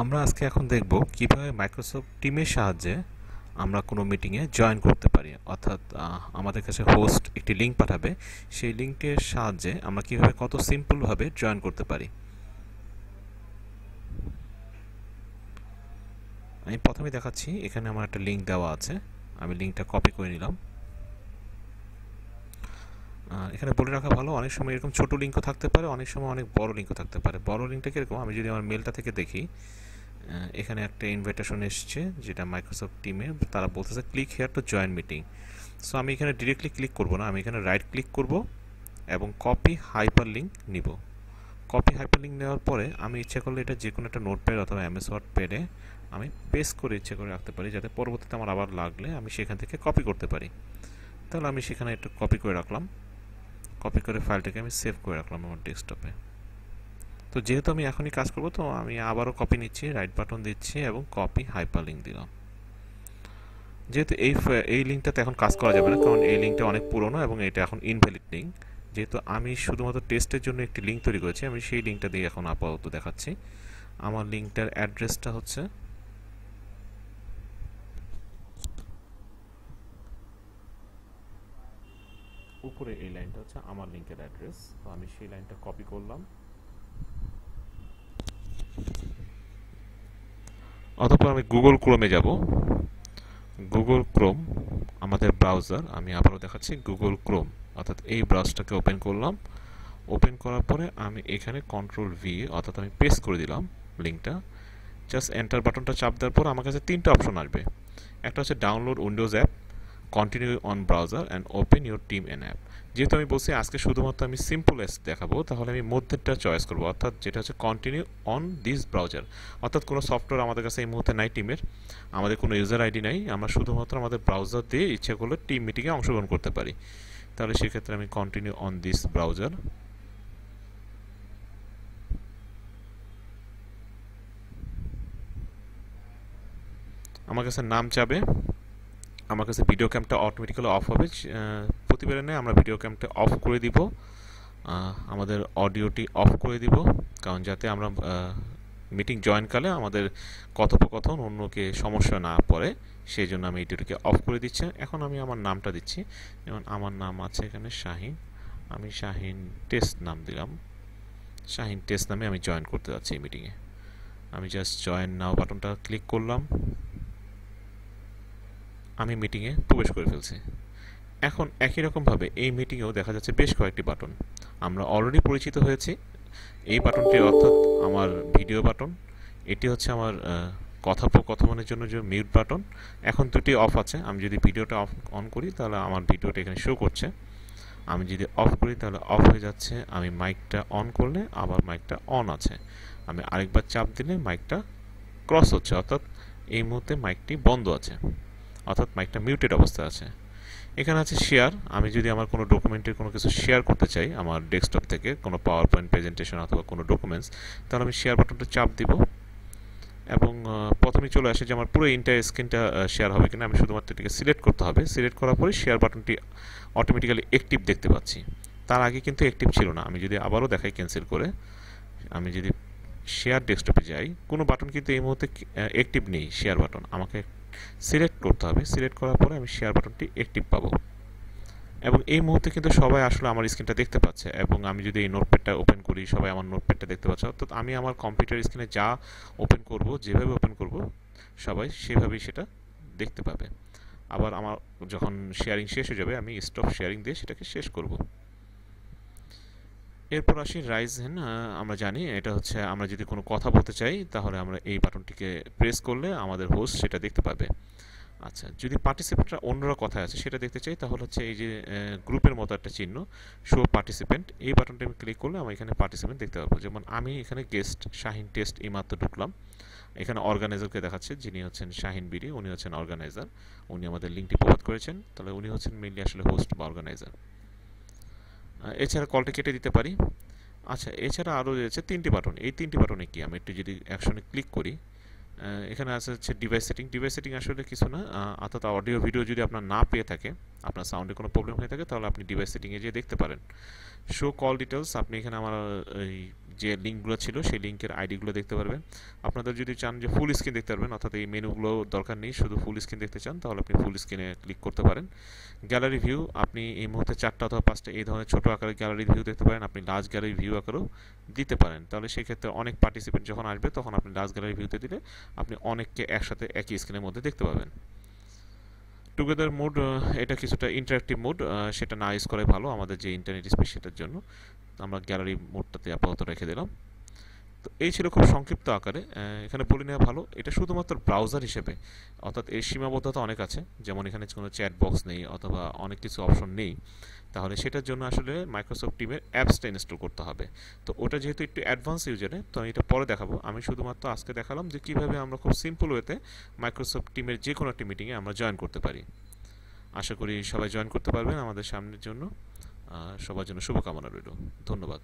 আমরা আজকে এখন দেখব কিভাবে মাইক্রোসফট টিমের সাহায্যে আমরা কোনো মিটিংয়ে জয়েন করতে পারি অর্থাৎ আমাদের কাছে হোস্ট একটি লিঙ্ক পাঠাবে সেই লিঙ্কের সাহায্যে আমরা কিভাবে কত সিম্পলভাবে জয়েন করতে পারি আমি প্রথমে দেখাচ্ছি এখানে আমার একটা লিঙ্ক দেওয়া আছে আমি লিঙ্কটা কপি করে নিলাম এখানে বলে রাখা ভালো অনেক সময় এরকম ছোটো লিঙ্কও থাকতে পারে অনেক সময় অনেক বড় লিঙ্কও থাকতে পারে বড় লিঙ্কটা কীরকম আমি যদি আমার মেলটা থেকে দেখি এখানে একটা ইনভাইটেশন এসছে যেটা মাইক্রোসফট টিমে তারা বলতেছে click here to join meeting so আমি এখানে ডিরেক্টলি ক্লিক করব না আমি এখানে রাইট ক্লিক করব এবং কপি হাইপার লিঙ্ক নিব কপি হাইপার লিঙ্ক নেওয়ার পরে আমি ইচ্ছে করলে এটা যে কোনো একটা নোটপ্যাড অথবা এমএস ওয়ার্ড প্যাডে আমি পেস্ট করে ইচ্ছে করে রাখতে পারি যাতে পরবর্তীতে আমার আবার লাগলে আমি সেখান থেকে কপি করতে পারি তাহলে আমি সেখানে একটু কপি করে রাখলাম কপি করে ফাইলটাকে আমি সেভ করে রাখলাম আমার ডেস্কটপে তো যেহেতু আমি এখনই কাজ করব তো আমি আবারও কপি নিচ্ছি রাইট বাটন দিচ্ছি এবং কপি হাইপার লিঙ্ক দিলাম যেহেতু এই এই লিঙ্কটাতে এখন কাজ করা যাবে না কারণ এই লিঙ্কটা অনেক পুরনো এবং এটা এখন ইনভ্যালিড লিঙ্ক যেহেতু আমি শুধুমাত্র টেস্টের জন্য একটি লিঙ্ক তৈরি করেছি আমি সেই লিঙ্কটা দিয়ে এখন আপাতত দেখাচ্ছি আমার লিঙ্কটার অ্যাড্রেসটা হচ্ছে উপরে এই লাইনটা হচ্ছে আমার লিঙ্কের অ্যাড্রেস তো আমি সেই লাইনটা কপি করলাম অতপর আমি গুগল ক্রোমে যাব গুগল ক্রোম আমাদের ব্রাউজার আমি আবারও দেখাচ্ছি গুগল ক্রোম অর্থাৎ এই ব্রাউজটাকে ওপেন করলাম ওপেন করার পরে আমি এখানে কন্ট্রোল ভি অর্থাৎ আমি পেস্ট করে দিলাম লিঙ্কটা জাস্ট এন্টার বাটনটা চাপ দেওয়ার পর আমার কাছে তিনটা অপশন আসবে একটা হচ্ছে download Windows app continue on browser and open your team an app যেহেতু আমি বলছি আজকে শুধুমাত্র আমি সিম্পল সিম্পলেস্ট দেখাবো তাহলে আমি মধ্যেটা চয়েস করবো অর্থাৎ যেটা হচ্ছে কন্টিনিউ অন দিস ব্রাউজার অর্থাৎ কোনো সফটওয়্যার আমাদের কাছে এই মুহূর্তে নাই টিমের আমাদের কোনো ইউজার আইডি নাই আমরা শুধুমাত্র আমাদের ব্রাউজার দিয়ে ইচ্ছে করলে টিম মিটিংয়ে অংশগ্রহণ করতে পারি তাহলে সেক্ষেত্রে আমি কন্টিনিউ অন দিস ব্রাউজার আমার কাছে নাম চাবে আমার কাছে ভিডিও ক্যামটা অটোমেটিক্যালি অফ হবে প্রতিবেদনে আমরা ভিডিও ক্যামটা অফ করে দিব আমাদের অডিওটি অফ করে দিব কারণ যাতে আমরা মিটিং জয়েনকালে আমাদের কথোপকথন অন্যকে সমস্যা না পড়ে সেই জন্য আমি এডিওটিকে অফ করে দিচ্ছি এখন আমি আমার নামটা দিচ্ছি যেমন আমার নাম আছে এখানে শাহিন আমি শাহিন টেস্ট নাম দিলাম শাহিন টেস্ট নামে আমি জয়েন করতে যাচ্ছি এই মিটিংয়ে আমি জাস্ট জয়েন নাও বাটনটা ক্লিক করলাম আমি মিটিংয়ে প্রবেশ করে ফেলছি এখন একই রকমভাবে এই মিটিংয়েও দেখা যাচ্ছে বেশ কয়েকটি বাটন আমরা অলরেডি পরিচিত হয়েছি এই বাটনটি অর্থাৎ আমার ভিডিও বাটন এটি হচ্ছে আমার কথোপকথনের জন্য যে মিউট বাটন এখন দুটি অফ আছে আমি যদি ভিডিওটা অফ অন করি তাহলে আমার ভিডিওটা এখানে শো করছে আমি যদি অফ করি তাহলে অফ হয়ে যাচ্ছে আমি মাইকটা অন করলে আবার মাইকটা অন আছে আমি আরেকবার চাপ দিলে মাইকটা ক্রস হচ্ছে অর্থাৎ এই মুহূর্তে মাইকটি বন্ধ আছে অর্থাৎ মাইকটা মিউটেড অবস্থা আছে এখানে আছে শেয়ার আমি যদি আমার কোনো ডকুমেন্টের কোনো কিছু শেয়ার করতে চাই আমার ডেস্কটপ থেকে কোনো পাওয়ার পয়েন্ট প্রেজেন্টেশন অথবা কোনো ডকুমেন্টস তাহলে আমি শেয়ার বাটনটা চাপ দিব এবং প্রথমে চলে আসে যে আমার পুরো ইন্টার স্ক্রিনটা শেয়ার হবে কিনা আমি শুধুমাত্র এটিকে সিলেক্ট করতে হবে সিলেক্ট করার পরে শেয়ার বাটনটি অটোমেটিক্যালি অ্যাক্টিভ দেখতে পাচ্ছি তার আগে কিন্তু অ্যাক্টিভ ছিল না আমি যদি আবারও দেখাই ক্যান্সেল করে আমি যদি শেয়ার ডেস্কটপে যাই কোনো বাটন কিন্তু এই মুহূর্তে অ্যাক্টিভ নেই শেয়ার বাটন আমাকে সিলেক্ট করতে হবে সিলেক্ট করার পরে আমি শেয়ার বাটনটি অ্যাক্টিভ পাবো এবং এই মুহূর্তে কিন্তু সবাই আসলে আমার স্ক্রিনটা দেখতে পাচ্ছে এবং আমি যদি এই নোটপ্যাডটা ওপেন করি সবাই আমার নোটপ্যাডটা দেখতে পাচ্ছে অর্থাৎ আমি আমার কম্পিউটার স্ক্রিনে যা ওপেন করব যেভাবে ওপেন করব সবাই সেভাবেই সেটা দেখতে পাবে আবার আমার যখন শেয়ারিং শেষ হয়ে যাবে আমি স্টপ শেয়ারিং দিয়ে সেটাকে শেষ করব এরপর আসি রাইজেন আমরা জানি এটা হচ্ছে আমরা যদি কোনো কথা বলতে চাই তাহলে আমরা এই বাটনটিকে প্রেস করলে আমাদের হোস্ট সেটা দেখতে পাবে আচ্ছা যদি পার্টিসিপেন্টরা অন্যরা কথায় আছে সেটা দেখতে চাই তাহলে হচ্ছে এই যে গ্রুপের মতো একটা চিহ্ন শো পার্টিসিপেন্ট এই বাটনটি আমি ক্লিক করলে আমার এখানে পার্টিসিপেন্ট দেখতে পাবো যেমন আমি এখানে গেস্ট শাহিন টেস্ট এইমাত্র ঢুকলাম এখানে অর্গানাইজারকে দেখাচ্ছে যিনি হচ্ছেন শাহিন বিডি উনি হচ্ছেন অর্গানাইজার উনি আমাদের লিঙ্কটি প্রভাত করেছেন তাহলে উনি হচ্ছেন মেনলি আসলে হোস্ট বা অর্গানাইজার এছাড়া কলটা কেটে দিতে পারি আচ্ছা এছাড়া আরও রয়েছে তিনটি বাটন এই তিনটি বাটনে কি আমি একটু যদি একসঙ্গে ক্লিক করি এখানে আছে হচ্ছে ডিভাইস সেটিং ডিভাইস সেটিং আসলে কিছু না অর্থাৎ অডিও ভিডিও যদি আপনার না পেয়ে থাকে আপনার সাউন্ডে কোনো প্রবলেম হয়ে থাকে তাহলে আপনি ডিভাইস সেটিংয়ে যেয়ে দেখতে পারেন শো কল ডিটেলস আপনি এখানে আমার এই যে লিঙ্কগুলো ছিল সেই লিঙ্কের আইডিগুলো দেখতে পারবেন আপনাদের যদি চান যে ফুল স্ক্রিন দেখতে পারবেন অর্থাৎ এই মেনুগুলো দরকার নেই শুধু ফুল স্ক্রিন দেখতে চান তাহলে আপনি ফুল স্ক্রিনে ক্লিক করতে পারেন গ্যালারি ভিউ আপনি এই মুহূর্তে চারটা অথবা পাঁচটা এই ধরনের ছোটো আকারের গ্যালারি ভিউ দেখতে পারেন আপনি লাস্ট গ্যালারি ভিউ আকারেও দিতে পারেন তাহলে সেই ক্ষেত্রে অনেক পার্টিসিপেন্ট যখন আসবে তখন আপনি লাস্ট গ্যালারি ভিউতে দিলে আপনি অনেককে একসাথে একই স্ক্রিনের মধ্যে দেখতে পাবেন টুগেদার মুড এটা কিছুটা ইন্টারাক্টিভ মুড সেটা না ইউজ করাই ভালো আমাদের যে ইন্টারনেট স্পেস সেটার জন্য আমরা গ্যালারি মুডটাতে আপাতত রেখে দিলাম তো এই ছিল খুব সংক্ষিপ্ত আকারে এখানে বলে নেওয়া ভালো এটা শুধুমাত্র ব্রাউজার হিসেবে অর্থাৎ এর সীমাবদ্ধতা অনেক আছে যেমন এখানে কোনো চ্যাট বক্স নেই অথবা অনেক কিছু অপশন নেই তাহলে সেটার জন্য আসলে মাইক্রোসফট টিমের অ্যাপসটা ইনস্টল করতে হবে তো ওটা যেহেতু একটু অ্যাডভান্স ইউজারে তো আমি এটা পরে দেখাবো আমি শুধুমাত্র আজকে দেখালাম যে কীভাবে আমরা খুব সিম্পল ওয়েতে মাইক্রোসফট টিমের যে কোনো একটি মিটিংয়ে আমরা জয়েন করতে পারি আশা করি সবাই জয়েন করতে পারবেন আমাদের সামনের জন্য সবার জন্য শুভকামনা রইল ধন্যবাদ